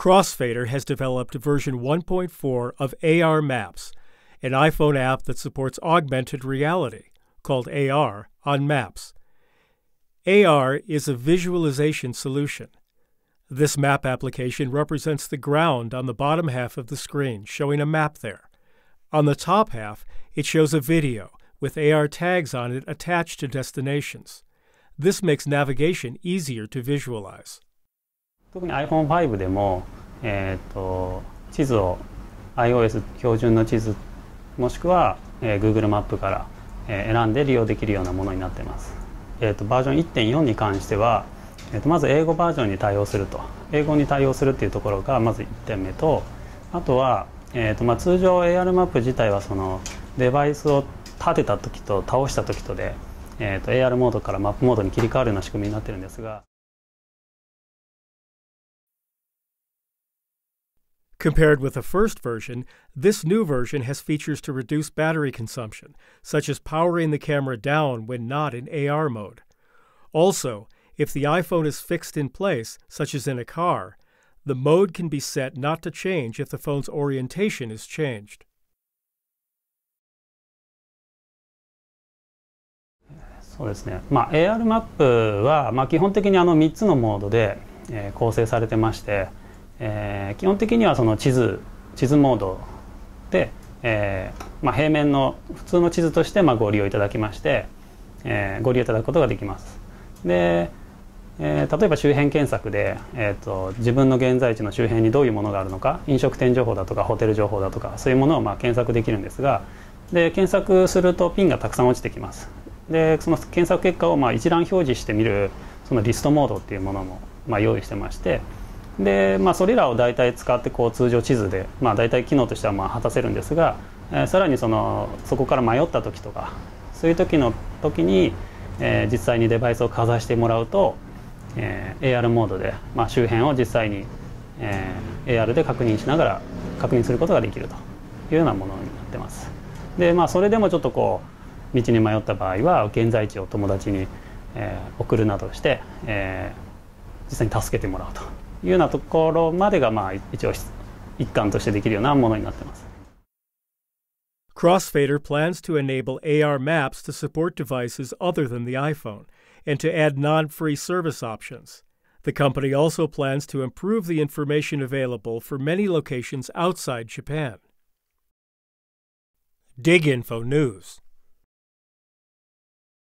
Crossfader has developed version 1.4 of AR Maps, an iPhone app that supports augmented reality, called AR, on Maps. AR is a visualization solution. This map application represents the ground on the bottom half of the screen, showing a map there. On the top half, it shows a video with AR tags on it attached to destinations. This makes navigation easier to visualize. 特に iPhone5 でも、えーと、地図を iOS 標準の地図もしくは、えー、Google マップから、えー、選んで利用できるようなものになってます、えーと、バージョン1.4に関しては、えーと、とまず英語バージョンに対応すると英語に対応するっていうところがまず1点目とあとは、えーとまあ、通常 AR マップ自体はそのデバイスを立てた時と倒した時とで、えー、と AR モードからマップモードに切り替わるような仕組みになってるんですが Compared with the first version, this new version has features to reduce battery consumption, such as powering the camera down when not in AR mode. Also, if the iPhone is fixed in place, such as in a car, the mode can be set not to change if the phone's orientation is changed. マッフはまあ基本的にあのえー、基本的にはその地図地図モードで、えー、まあ、平面の普通の地図としてまご利用いただきまして、えー、ご利用いただくことができます。で、え例えば周辺検索で、えーと、と自分の現在地の周辺にどういうものがあるのか飲食店情報だとかホテル情報だとかそういうものをま検索できるんですがで検索するとピンがたくさん落ちてきます。でその検索結果をま一覧表示してみるそのリストモードっていうものもま用意してまして。で、まあ、それらを大体使ってこう通常地図で、まあ、大体機能としてはまあ果たせるんですが、えー、さらにそのそこから迷った時とかそういう時の時に、えー、実際にデバイスをかざしてもらうと、えー、AR モードで、まあ、周辺を実際に、えー、AR で確認しながら確認することができるというようなものになってます。でまあ、それでもちょっとこう道に迷った場合は現在地を友達に、えー、送るなどして、えー、実際に助けてもらうというようなところまでが、まあ、一応一環としてできるようなものになってます。Crossfader plans to enable AR maps to support devices other than the iPhone and to add non free service options. The company also plans to improve the information available for many locations outside Japan. Dig Info News